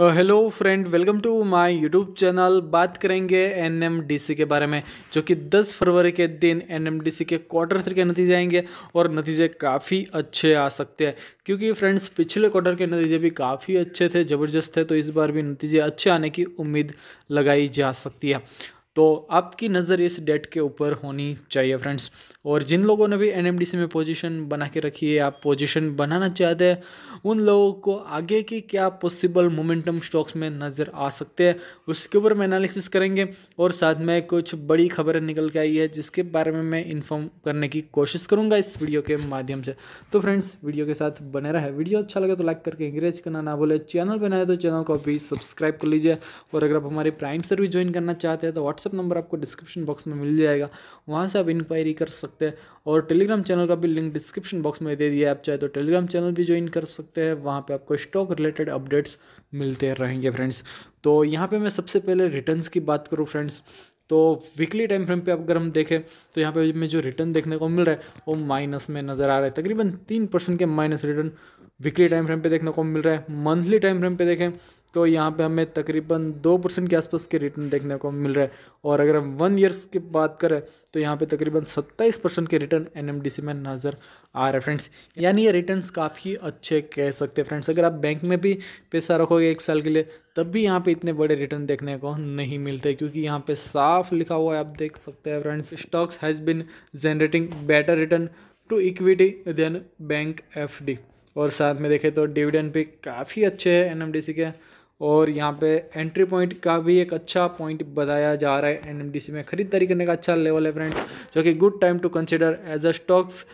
hello friend welcome to my YouTube channel बात करेंगे NMDC के बारे में जो कि 10 फरवरी के दिन एनएमडीसी के क्वार्टर थ्री के नतीजे आएंगे और नतीजे काफ़ी अच्छे आ सकते हैं क्योंकि फ्रेंड्स पिछले क्वार्टर के नतीजे भी काफ़ी अच्छे थे ज़बरदस्त थे तो इस बार भी नतीजे अच्छे आने की उम्मीद लगाई जा सकती है तो आपकी नज़र इस डेट के ऊपर होनी चाहिए फ्रेंड्स और जिन लोगों ने भी एन में पोजीशन बना के रखी है आप पोजीशन बनाना चाहते हैं उन लोगों को आगे की क्या पॉसिबल मोमेंटम स्टॉक्स में नज़र आ सकते हैं उसके ऊपर हम एनालिसिस करेंगे और साथ में कुछ बड़ी खबरें निकल के आई है जिसके बारे में मैं इन्फॉर्म करने की कोशिश करूँगा इस वीडियो के माध्यम से तो फ्रेंड्स वीडियो के साथ बने रहे वीडियो अच्छा लगे तो लाइक करके इंग्रेज करना ना बोले चैनल बनाए तो चैनल को अभी सब्सक्राइब कर लीजिए और अगर आप हमारे प्राइम सर्विस ज्वाइन करना चाहते हैं तो व्हाट्सअप व्हाट्सअप नंबर आपको डिस्क्रिप्शन बॉक्स में मिल जाएगा वहाँ से आप इंक्वायरी कर सकते हैं और टेलीग्राम चैनल का भी लिंक डिस्क्रिप्शन बॉक्स में दे दिया आप चाहे तो टेलीग्राम चैनल भी ज्वाइन कर सकते हैं वहाँ पर आपको स्टॉक रिलेटेड अपडेट्स मिलते रहेंगे फ्रेंड्स तो यहाँ पर मैं सबसे पहले रिटर्न की बात करूँ फ्रेंड्स तो वीकली टाइम फ्रेम पे अगर हम देखें तो यहाँ पे मैं जो रिटर्न देखने को मिल रहा है वो माइनस में नज़र आ रहा है तकरीबन तीन परसेंट के minus return weekly time frame पे देखने को मिल रहा है मंथली टाइम फ्रेम पे देखें तो यहाँ पे हमें तकरीबन दो परसेंट के आसपास के रिटर्न देखने को मिल रहा है और अगर हम वन ईयर्स की बात करें तो यहाँ पे तकरीबन सत्ताईस परसेंट के रिटर्न एन में नज़र आ रहे हैं फ्रेंड्स यानी ये रिटर्न काफ़ी अच्छे कह सकते हैं फ्रेंड्स अगर आप बैंक में भी पैसा रखोगे एक साल के लिए तब भी यहाँ पर इतने बड़े रिटर्न देखने को नहीं मिलते क्योंकि यहाँ पर साफ लिखा हुआ है आप देख सकते हैं friends stocks has been generating better return to equity than bank F और साथ में देखें तो डिविडेंड भी काफ़ी अच्छे हैं एन के और यहाँ पे एंट्री पॉइंट का भी एक अच्छा पॉइंट बताया जा रहा है एन में ख़रीदारी करने का अच्छा लेवल है फ्रेंड्स जो कि good time to consider as a stocks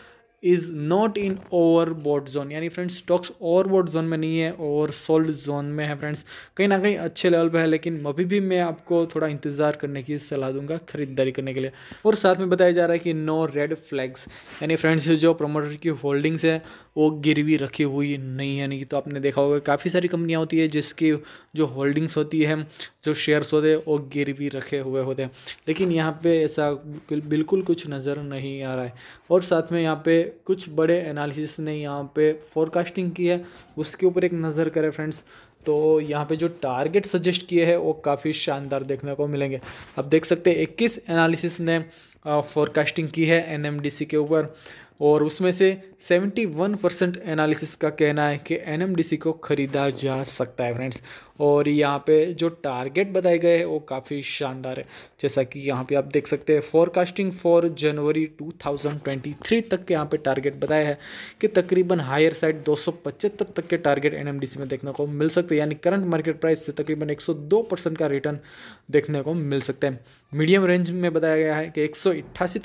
is not in overbought zone यानी friends stocks over board zone में नहीं है ओवर सोल्ड जोन में है फ्रेंड्स कहीं ना कहीं अच्छे लेवल पे है लेकिन अभी भी मैं आपको थोड़ा इंतज़ार करने की सलाह दूंगा खरीदारी करने के लिए और साथ में बताया जा रहा है कि नो रेड फ्लैग्स यानी फ्रेंड्स जो प्रोमोटर की होल्डिंग्स है वो गिरवी रखी हुई नहीं है नहीं तो आपने देखा होगा काफ़ी सारी कंपनियाँ होती है जिसकी जो होल्डिंग्स होती है जो शेयर्स होते हैं वो गिरवी रखे हुए होते हैं लेकिन यहाँ पर ऐसा बिल्कुल कुछ नज़र नहीं आ रहा है और साथ में यहाँ पे कुछ बड़े एनालिसिस ने यहाँ पे फोरकास्टिंग की है उसके ऊपर एक नज़र करें फ्रेंड्स तो यहाँ पे जो टारगेट सजेस्ट किए हैं वो काफ़ी शानदार देखने को मिलेंगे अब देख सकते हैं इक्कीस एनालिसिस ने फोरकास्टिंग की है एनएमडीसी के ऊपर और उसमें से 71 परसेंट एनालिसिस का कहना है कि एन को ख़रीदा जा सकता है फ्रेंड्स और यहाँ पे जो टारगेट बताए गए हैं वो काफ़ी शानदार है जैसा कि यहाँ पे आप देख सकते हैं फॉरकास्टिंग फॉर जनवरी 2023 तक के यहाँ पे टारगेट बताया है कि तकरीबन हायर साइड दो तक तक के टारगेट एन में देखने को मिल सकते हैं यानी करंट मार्केट प्राइस से तकरीबन एक परसेंट का रिटर्न देखने को मिल सकता है मीडियम रेंज में बताया गया है कि एक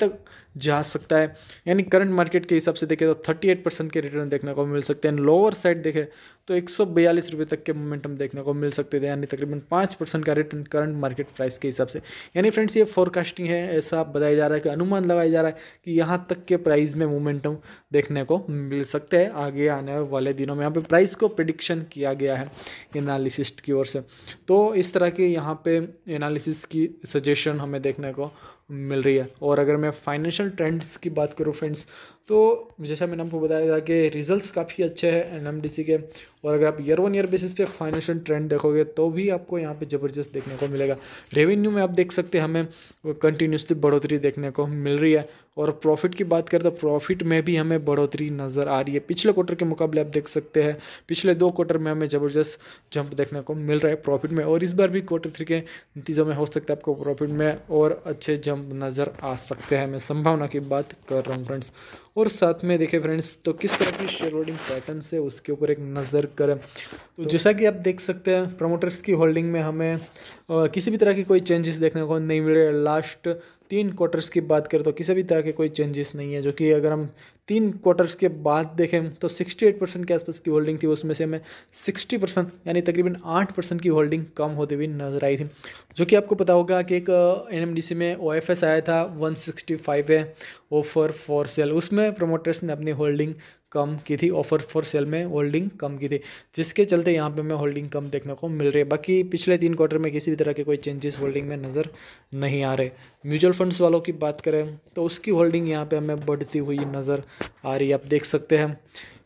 तक जा सकता है यानी करंट मार्केट के हिसाब से देखें तो थर्टी एट परसेंट के रिटर्न देखने को मिल सकते हैं लोअर साइड देखें तो एक सौ बयालीस रुपये तक के मोमेंटम देखने को मिल सकते थे यानी तकरीबन पाँच परसेंट का रिटर्न करंट मार्केट प्राइस के हिसाब से यानी फ्रेंड्स ये फोरकास्टिंग है ऐसा बताया जा रहा है कि अनुमान लगाया जा रहा है कि यहाँ तक के प्राइस में मोमेंटम देखने को मिल सकते हैं आगे आने वाले दिनों में यहाँ पर प्राइस को प्रिडिक्शन किया गया है एनालिसिस्ट की ओर से तो इस तरह के यहाँ पे एनालिसिस की सजेशन हमें देखने को मिल रही है और अगर मैं फाइनेंशियल ट्रेंड्स की बात करूँ फ्रेंड्स तो जैसा मैंने आपको बताया था कि रिजल्ट्स काफ़ी अच्छे हैं एनएमडीसी के और अगर आप ईयर वन ईयर बेसिस पे फाइनेंशियल ट्रेंड देखोगे तो भी आपको यहाँ पे ज़बरदस्त देखने को मिलेगा रेवेन्यू में आप देख सकते हैं हमें कंटिन्यूसली बढ़ोतरी देखने को मिल रही है और प्रॉफिट की बात करें तो प्रॉफिट में भी हमें बढ़ोतरी नज़र आ रही है पिछले क्वार्टर के मुकाबले आप देख सकते हैं पिछले दो क्वार्टर में हमें ज़बरदस्त जंप देखने को मिल रहा है प्रॉफिट में और इस बार भी क्वार्टर थ्री के नतीजों में हो सकता है आपको प्रॉफिट में और अच्छे जंप नज़र आ सकते हैं मैं संभावना की बात कर रहा हूँ फ्रेंड्स और साथ में देखें फ्रेंड्स तो किस तरह की शेयर होल्डिंग पैटर्न से उसके ऊपर एक नज़र करें तो, तो जैसा कि आप देख सकते हैं प्रमोटर्स की होल्डिंग में हमें किसी भी तरह की कोई चेंजेस देखने को नहीं मिल रहे लास्ट तीन क्वार्टर्स की बात करें तो किसी भी तरह के कोई चेंजेस नहीं है जो कि अगर हम तीन क्वार्टर्स के बाद देखें तो 68 परसेंट के आसपास की होल्डिंग थी उसमें से हमें 60 परसेंट यानी तकरीबन 8 परसेंट की होल्डिंग कम होती हुई नजर आई थी जो कि आपको पता होगा कि एक एन में ओ आया था वन सिक्सटी फाइव है ऑफर फॉर सेल उसमें प्रोमोटर्स ने अपनी होल्डिंग कम की थी ऑफर फॉर सेल में होल्डिंग कम की थी जिसके चलते यहाँ पे हमें होल्डिंग कम देखने को मिल रही है बाकी पिछले तीन क्वार्टर में किसी भी तरह के कोई चेंजेस होल्डिंग में नज़र नहीं आ रहे म्यूचुअल फंड्स वालों की बात करें तो उसकी होल्डिंग यहाँ पर हमें बढ़ती हुई नज़र आ रही है आप देख सकते हैं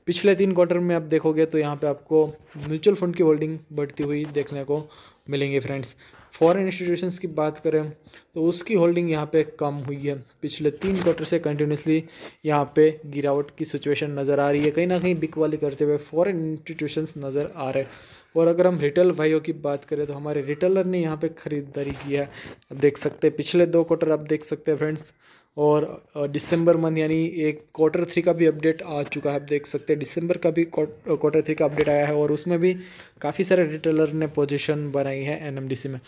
पिछले तीन क्वार्टर में आप देखोगे तो यहाँ पर आपको म्यूचुअल फंड की होल्डिंग बढ़ती हुई देखने को मिलेंगे फ्रेंड्स फॉरेन इंस्टीट्यूशन की बात करें तो उसकी होल्डिंग यहाँ पे कम हुई है पिछले तीन क्वार्टर से कंटिन्यूसली यहाँ पे गिरावट की सिचुएशन नज़र आ रही है कहीं ना कहीं बिकवाली करते हुए फॉरेन इंस्टीट्यूशन नज़र आ रहे हैं और अगर हम रिटेल भाइयों की बात करें तो हमारे रिटेलर ने यहाँ पे ख़रीदारी की है देख सकते पिछले दो क्वार्टर आप देख सकते हैं फ्रेंड्स और दिसंबर मंथ यानी एक क्वार्टर थ्री का भी अपडेट आ चुका है आप देख सकते हैं दिसंबर का भी क्वार्टर थ्री का अपडेट आया है और उसमें भी काफ़ी सारे रिटेलर ने पोजीशन बनाई है एनएमडीसी में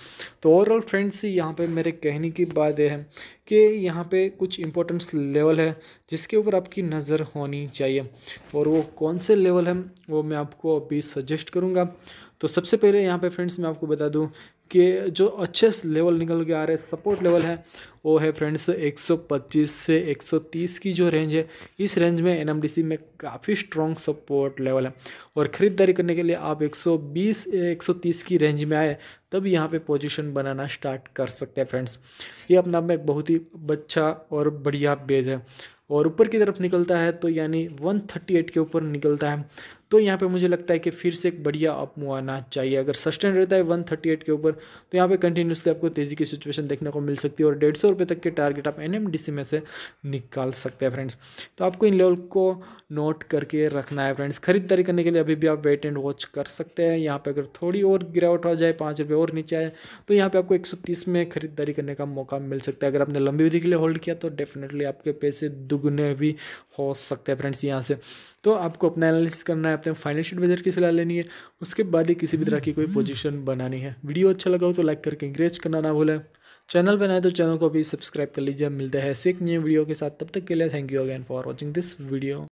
तो ओवरऑल फ्रेंड्स यहाँ पे मेरे कहने की बात यह है कि यहाँ पे कुछ इंपॉर्टेंस लेवल है जिसके ऊपर आपकी नज़र होनी चाहिए और वो कौन से लेवल है वो मैं आपको अभी सजेस्ट करूँगा तो सबसे पहले यहाँ पे फ्रेंड्स मैं आपको बता दूँ के जो अच्छे लेवल निकल के आ रहे हैं सपोर्ट लेवल है वो है फ्रेंड्स 125 से 130 की जो रेंज है इस रेंज में एन में काफ़ी स्ट्रॉन्ग सपोर्ट लेवल है और ख़रीदारी करने के लिए आप 120 130 की रेंज में आए तब यहाँ पे पोजीशन बनाना स्टार्ट कर सकते हैं फ्रेंड्स ये अपना में एक बहुत ही अच्छा और बढ़िया बेज है और ऊपर की तरफ निकलता है तो यानी 138 के ऊपर निकलता है तो यहाँ पे मुझे लगता है कि फिर से एक बढ़िया अप मूव आना चाहिए अगर सस्टेन रहता है वन थर्टी एट के ऊपर तो यहाँ पे कंटिन्यूसली आपको तेज़ी की सिचुएशन देखने को मिल सकती है और डेढ़ सौ रुपये तक के टारगेट आप एन एम डी सी में से निकाल सकते हैं फ्रेंड्स तो आपको इन लेवल को नोट करके रखना है फ्रेंड्स खरीदारी करने के लिए अभी भी आप वेट एंड वॉच कर सकते हैं यहाँ पर अगर थोड़ी और गिरावट हो जाए पाँच रुपये और नीचे आए तो यहाँ पर आपको एक सौ तीस में खरीदारी करने का मौका मिल सकता है अगर आपने लंबी विधि के लिए होल्ड किया तो डेफिनेटली आपके पैसे दुगुने भी हो सकते हैं फ्रेंड्स यहाँ से तो आपको अपना एनालिसिस करना है आपने फाइनल शीट बजट की सलाह लेनी है उसके बाद ही किसी भी तरह की कोई पोजीशन बनानी है वीडियो अच्छा लगा हो तो लाइक करके इंकरेज करना ना भूलें चैनल बनाए तो चैनल को भी सब्सक्राइब कर लीजिए मिलते हैं ऐसे एक नए वीडियो के साथ तब तक के लिए thank you again for watching this video